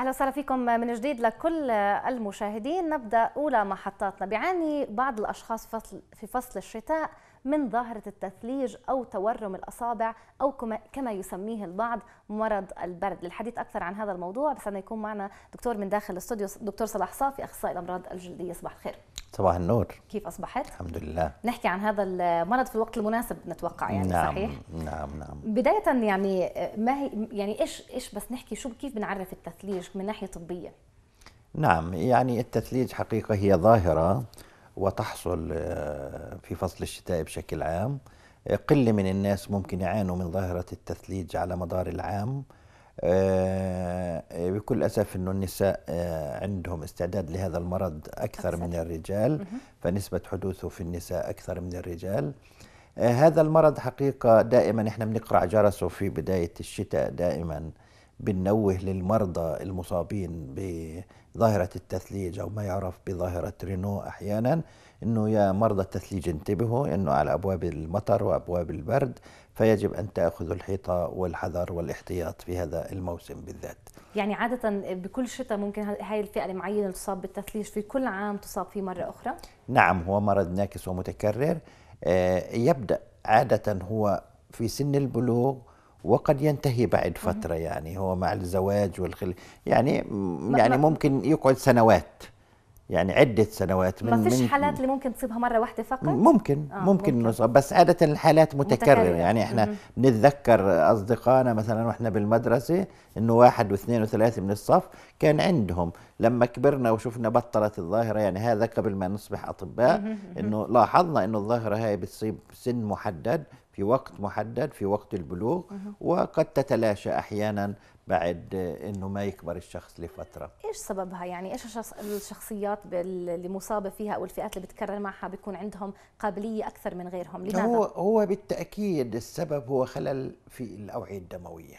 اهلا وسهلا فيكم من جديد لكل المشاهدين نبدا اولى محطاتنا بيعاني بعض الاشخاص فصل في فصل الشتاء من ظاهره التثليج او تورم الاصابع او كما يسميه البعض مرض البرد للحديث اكثر عن هذا الموضوع بس أن يكون معنا دكتور من داخل الاستوديو دكتور صلاح صافي اخصائي الامراض الجلديه صباح الخير صباح النور كيف أصبحت؟ الحمد لله نحكي عن هذا المرض في الوقت المناسب نتوقع يعني نعم صحيح؟ نعم نعم بداية يعني ما هي يعني إيش إيش بس نحكي شو كيف بنعرف التثليج من ناحية طبية؟ نعم يعني التثليج حقيقة هي ظاهرة وتحصل آه، في فصل الشتاء بشكل عام قلة من الناس ممكن يعانوا من ظاهرة التثليج على مدار العام آه، آه، بكل أسف أن النساء آه، عندهم استعداد لهذا المرض أكثر, أكثر. من الرجال فنسبة حدوثه في النساء أكثر من الرجال هذا المرض حقيقة دائما احنا بنقرع جرسه في بداية الشتاء دائما بنوه للمرضى المصابين بظاهرة التثليج أو ما يعرف بظاهرة رينو أحيانا أنه يا مرضى التثليج انتبهوا أنه على أبواب المطر وأبواب البرد فيجب أن تأخذوا الحيطة والحذر والاحتياط في هذا الموسم بالذات يعني عادة بكل شتاء ممكن هاي الفئة المعينة تصاب بالتثليج في كل عام تصاب فيه مرة أخرى؟ نعم هو مرض ناكس ومتكرر آه، يبدأ عادة هو في سن البلوغ وقد ينتهي بعد فترة يعني هو مع الزواج والخل يعني يعني ممكن يقعد سنوات يعني عده سنوات من ما فيش حالات اللي ممكن تصيبها مره واحده فقط ممكن آه ممكن, ممكن. بس عاده الحالات متكرره, متكررة. يعني احنا بنتذكر اصدقائنا مثلا واحنا بالمدرسه انه واحد واثنين وثلاثه من الصف كان عندهم لما كبرنا وشفنا بطلت الظاهره يعني هذا قبل ما نصبح اطباء انه لاحظنا انه الظاهره هاي بتصيب سن محدد في وقت محدد في وقت البلوغ وقد تتلاشى أحيانا بعد انه ما يكبر الشخص لفتره ايش سببها يعني ايش الشخصيات اللي مصابه فيها او الفئات اللي بتكرر معها بيكون عندهم قابليه اكثر من غيرهم لماذا هو هو بالتاكيد السبب هو خلل في الاوعيه الدمويه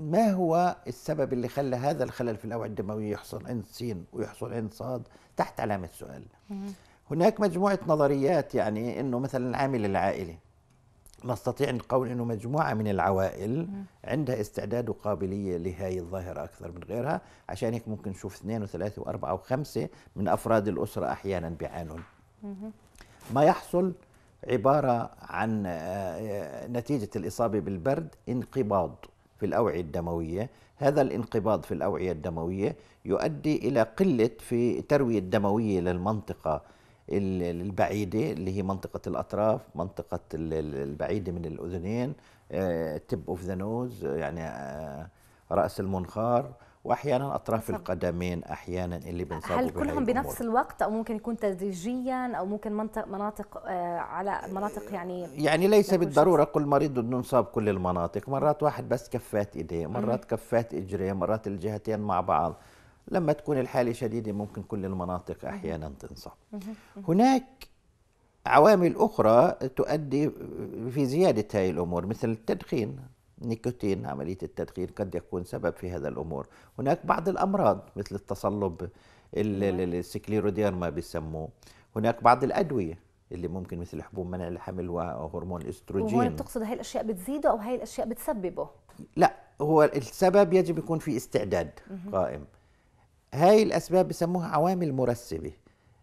ما هو السبب اللي خلى هذا الخلل في الاوعيه الدمويه يحصل عند سين ويحصل عند صاد تحت علامه سؤال هناك مجموعه نظريات يعني انه مثلا العامل العائلي نستطيع القول أنه مجموعة من العوائل عندها استعداد وقابلية لهذه الظاهرة أكثر من غيرها عشان هيك ممكن نشوف اثنين وثلاثة وأربعة وخمسة من أفراد الأسرة أحيانا بيعانون ما يحصل عبارة عن آه، آه، نتيجة الإصابة بالبرد انقباض في الأوعية الدموية هذا الانقباض في الأوعية الدموية يؤدي إلى قلة في تروية الدمويه للمنطقة البعيدة اللي هي منطقة الأطراف منطقة البعيدة من الأذنين تب اوف ذا نوز يعني آه، رأس المنخار واحيانا اطراف القدمين احيانا اللي بنصاب هل كلهم بنفس الوقت او ممكن يكون تدريجيا او ممكن منطق مناطق آه على مناطق يعني يعني ليس بالضروره كل مريض انه ينصاب كل المناطق مرات واحد بس كفات ايديه مرات كفات اجريه مرات الجهتين مع بعض لما تكون الحالة شديدة ممكن كل المناطق أحيانا تنصب هناك عوامل أخرى تؤدي في زيادة هذه الأمور مثل التدخين نيكوتين عملية التدخين قد يكون سبب في هذا الأمور هناك بعض الأمراض مثل التصلب أيوة. السكليروديرما بيسموه هناك بعض الأدوية اللي ممكن مثل حبوب منع الحمل وهرمون الاستروجين وهون بتقصد هاي الاشياء بتزيده او هاي الاشياء بتسببه لا هو السبب يجب يكون في استعداد قائم هاي الأسباب بسموها عوامل مرسبة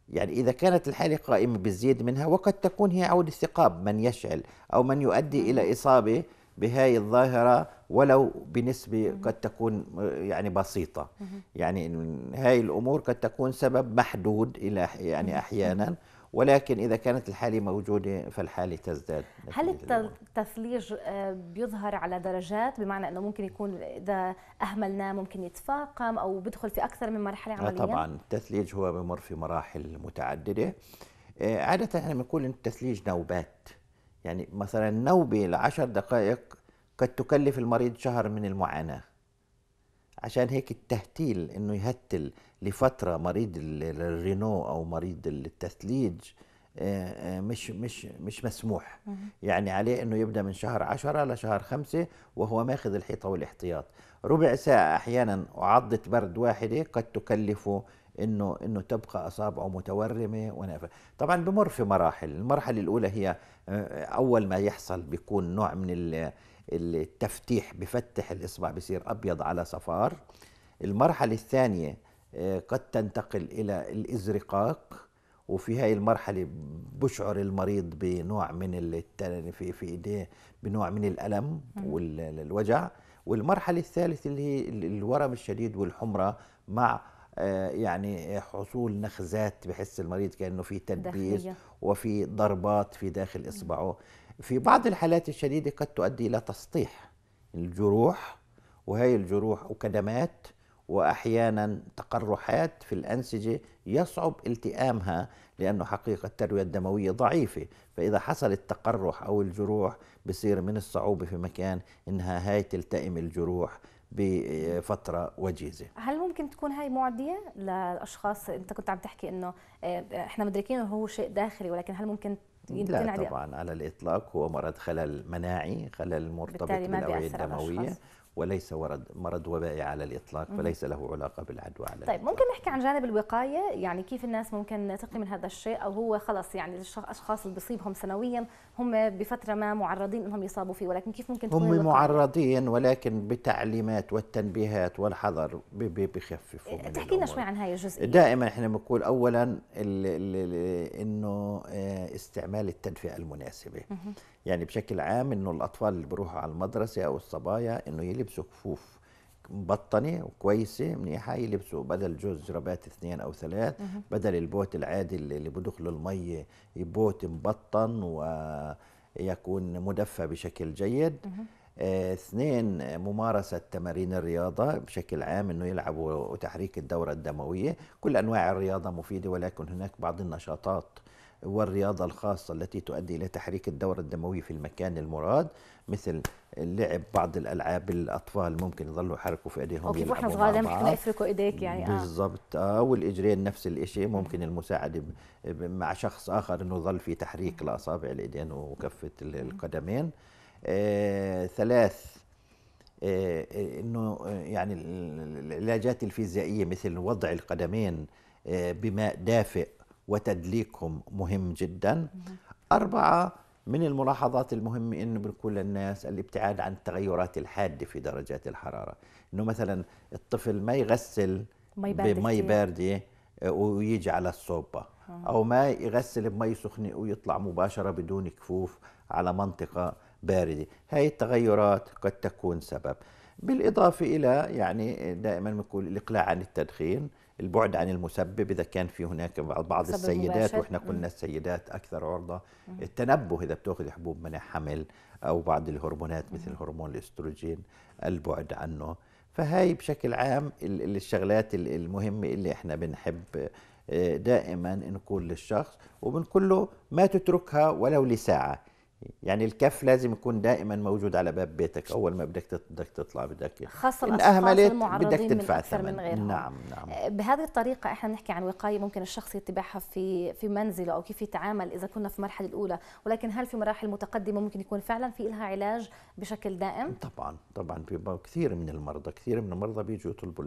يعني إذا كانت الحالة قائمة بالزيد منها وقد تكون هي عود الثقاب من يشعل أو من يؤدي إلى إصابة بهاي الظاهرة ولو بنسبة قد تكون آه، يعني بسيطة يعني هاي الأمور قد تكون سبب محدود إلى يعني أحيانا ولكن إذا كانت الحالة موجودة فالحالة تزداد هل التثليج آه، بيظهر على درجات بمعنى أنه ممكن يكون إذا أهملناه ممكن يتفاقم أو بدخل في أكثر من مرحلة آه، عملية؟ طبعا التثليج هو بمر في مراحل متعددة آه، عادة احنا بنقول ان التثليج نوبات يعني مثلا نوبة لعشر دقائق قد تكلف المريض شهر من المعاناة عشان هيك التهتيل انه يهتل لفتره مريض الرينو او مريض التثليج آه، آه، مش مش مش مسموح يعني عليه انه يبدا من شهر 10 لشهر 5 وهو ماخذ الحيطه والاحتياط ربع ساعه احيانا وعضه برد واحده قد تكلفه انه انه تبقى اصابعه متورمه ونافه طبعا بمر في مراحل المرحله الاولى هي آه، اول ما يحصل بيكون نوع من التفتيح بفتح الاصبع بصير ابيض على صفار المرحله الثانيه آه، قد تنتقل إلى الإزرقاق وفي هاي المرحلة بشعر المريض بنوع من في في ايديه بنوع من الألم والوجع والمرحلة الثالثة اللي هي الورم الشديد والحمرة مع آه، يعني حصول نخزات بحس المريض كأنه في تدبير وفي ضربات في داخل إصبعه في بعض الحالات الشديدة قد تؤدي إلى تسطيح الجروح وهي الجروح وكدمات واحيانا تقرحات في الانسجه يصعب التئامها لانه حقيقه الترويه الدمويه ضعيفه فاذا حصل التقرح او الجروح بصير من الصعوبه في مكان انها هاي تلتئم الجروح بفترة وجيزة هل ممكن تكون هاي معدية للأشخاص أنت كنت عم تحكي أنه آه، إحنا مدركين أنه هو شيء داخلي ولكن هل ممكن لا طبعا على الإطلاق هو مرض خلل مناعي خلل مرتبط بالأوعية الدموية وليس ورد مرض وبائي على الإطلاق فليس له علاقة بالعدوى على طيب الإطلاق. ممكن نحكي عن جانب الوقاية يعني كيف الناس ممكن تقي من هذا الشيء أو هو خلص يعني الأشخاص اللي بيصيبهم سنويا هم بفترة ما معرضين أنهم يصابوا فيه ولكن كيف ممكن تكون هم الوقاية؟ معرضين ولكن بالتعليمات والتنبيهات والحذر بخففوا تحكي لنا شوي عن هاي الجزئية دائما احنا بنقول أولا انه آه، استعمال التدفئة المناسبة يعني بشكل عام انه الاطفال اللي بيروحوا على المدرسه او الصبايا انه يلبسوا كفوف مبطنه وكويسه منيحه يلبسوا بدل جوز جرابات اثنين او ثلاث بدل البوت العادي اللي بدخله الميه بوت مبطن ويكون مدفى بشكل جيد آه، اثنين ممارسة تمارين الرياضة بشكل عام انه يلعبوا تحريك الدورة الدموية كل انواع الرياضة مفيدة ولكن هناك بعض النشاطات والرياضة الخاصة التي تؤدي إلى تحريك الدورة الدموية في المكان المراد مثل لعب بعض الألعاب الأطفال ممكن يظلوا يحركوا في إيديهم وكيف واحنا صغار دائما يفركوا إيديك يعني آه. بالضبط آه والإجرين نفس الشيء ممكن المساعدة مع شخص آخر أنه يظل في تحريك لأصابع الإيدين وكفة القدمين آه ثلاث آه, آه، انه آه، يعني العلاجات الفيزيائيه مثل وضع القدمين آه، بماء دافئ وتدليكهم مهم جدا أربعة من الملاحظات المهمة أنه بنقول للناس الابتعاد عن التغيرات الحادة في درجات الحرارة أنه مثلا الطفل ما يغسل مي باردة بمي باردة آه، ويجي على الصوبة آه. أو ما يغسل بمي سخنة ويطلع مباشرة بدون كفوف على منطقة باردة هاي التغيرات قد تكون سبب بالإضافة إلى يعني دائما بنقول الإقلاع عن التدخين البعد عن المسبب اذا كان في هناك بعض السيدات مباشر. واحنا قلنا السيدات اكثر عرضه التنبه اذا بتاخذ حبوب منع حمل او بعض الهرمونات مثل هرمون الاستروجين البعد عنه فهي بشكل عام الشغلات المهمه اللي احنا بنحب آه، دائما نقول للشخص وبنقول له ما تتركها ولو لساعه يعني الكف لازم يكون دائما موجود على باب بيتك اول ما بدك بدك تطلع بدك خاصه إن اهملت بدك تدفع ثمن من غيرها نعم نعم آه، بهذه الطريقه احنا بنحكي عن وقايه ممكن الشخص يتبعها في في منزله او كيف يتعامل اذا كنا في المرحله الاولى ولكن هل في مراحل متقدمه ممكن يكون فعلا في لها علاج بشكل دائم طبعا طبعا في كثير من المرضى كثير من المرضى بيجوا يطلبوا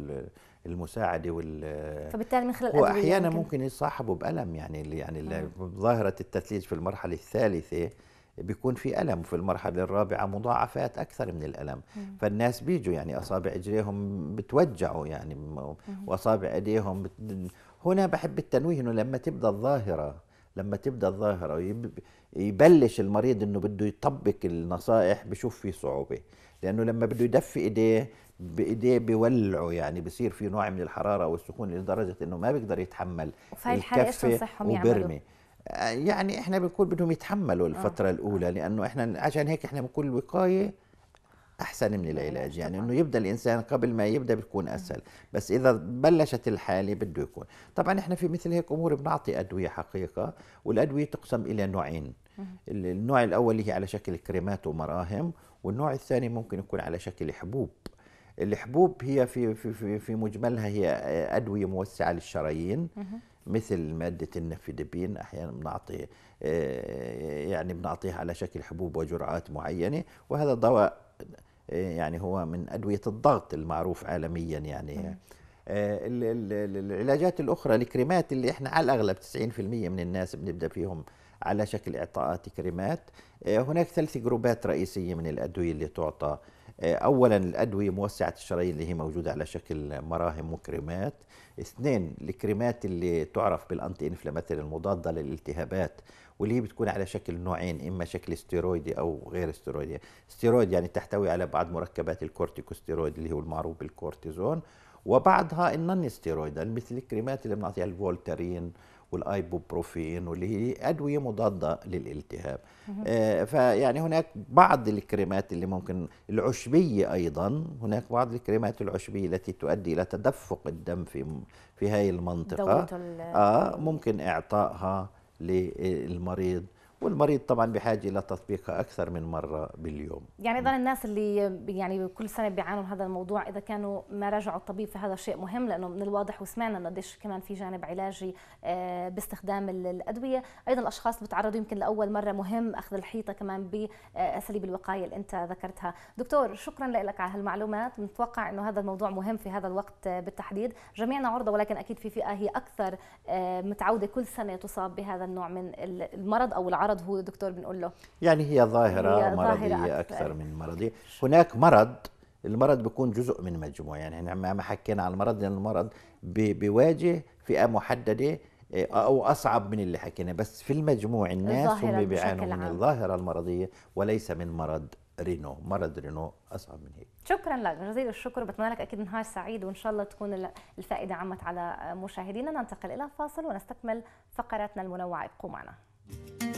المساعده وال فبالتالي من خلال واحيانا ممكن, ممكن يصاحبوا بالم يعني يعني ظاهره التثليج في المرحله الثالثه بيكون في ألم في المرحلة الرابعة مضاعفات أكثر من الألم مم. فالناس بيجوا يعني أصابع إجريهم بتوجعوا يعني وأصابع أيديهم بت... هنا بحب التنويه إنه لما تبدأ الظاهرة لما تبدأ الظاهرة ويب... يبلش المريض إنه بده يطبق النصائح بشوف في صعوبة لأنه لما بده يدفي إيديه بايديه بيولعوا يعني بصير في نوع من الحراره والسخون لدرجه انه ما بيقدر يتحمل وفي الحاله ايش ننصحهم يعملوا؟ آه، يعني احنا بنقول بدهم يتحملوا آه، الفتره آه. الاولى لانه احنا عشان هيك احنا بنقول الوقايه احسن من العلاج آه، يعني انه يبدا الانسان قبل ما يبدا بتكون اسهل بس اذا بلشت الحاله بده يكون طبعا احنا في مثل هيك امور بنعطي ادويه حقيقه والادويه تقسم الى نوعين النوع الاول اللي هي على شكل كريمات ومراهم والنوع الثاني ممكن يكون على شكل حبوب الحبوب هي في في في, في مجملها هي ادويه موسعه للشرايين مثل مادة النفيدبين أحيانا بنعطي آه، يعني بنعطيها على شكل حبوب وجرعات معينة وهذا دواء آه، يعني هو من أدوية الضغط المعروف عالميا يعني آه، العلاجات الأخرى الكريمات اللي إحنا على الأغلب 90% من الناس بنبدأ فيهم على شكل إعطاءات كريمات آه، هناك ثلاث جروبات رئيسية من الأدوية اللي تعطى آه، اولا الادويه موسعه الشرايين اللي هي موجوده على شكل مراهم وكريمات اثنين الكريمات اللي تعرف بالانتي انفلاماتوري المضاده للالتهابات واللي هي بتكون على شكل نوعين اما شكل استيرويدي او غير استيرويدي استيرويد يعني تحتوي على بعض مركبات الكورتيكوستيرويد اللي هو المعروف بالكورتيزون وبعضها النون ستيرويدال مثل الكريمات اللي بنعطيها الفولترين والايبوبروفين واللي هي ادويه مضاده للالتهاب آه، فيعني هناك بعض الكريمات اللي ممكن العشبيه ايضا هناك بعض الكريمات العشبيه التي تؤدي الى تدفق الدم في في هاي المنطقه اه ممكن اعطائها للمريض والمريض طبعا بحاجه الى تطبيقها اكثر من مره باليوم يعني ايضا الناس اللي يعني كل سنه بيعانوا من هذا الموضوع اذا كانوا ما راجعوا الطبيب فهذا شيء مهم لانه من الواضح وسمعنا انه قديش كمان في جانب علاجي آه، باستخدام الادويه ايضا الاشخاص اللي بتعرضوا يمكن لاول مره مهم اخذ الحيطه كمان باساليب الوقايه اللي انت ذكرتها دكتور شكرا لك على هالمعلومات نتوقع انه هذا الموضوع مهم في هذا الوقت آه، بالتحديد جميعنا عرضه ولكن اكيد في فئه هي اكثر آه، متعوده كل سنه تصاب بهذا النوع من المرض او العرض مرض هو دكتور بنقول له يعني هي ظاهرة هي مرضية ظاهرة أكثر, أكثر من مرضية هناك مرض المرض بيكون جزء من مجموعة يعني احنا ما حكينا عن المرض لأن المرض بيواجه فئة محددة آه، أو أصعب من اللي حكينا بس في المجموع الناس هم بيعانوا من الظاهرة المرضية وليس من مرض رينو مرض رينو اصعب من هيك شكرا لك جزيل الشكر بتمنى لك اكيد نهار سعيد وان شاء الله تكون الفائده عمت على مشاهدينا ننتقل الى فاصل ونستكمل فقراتنا المنوعه ابقوا معنا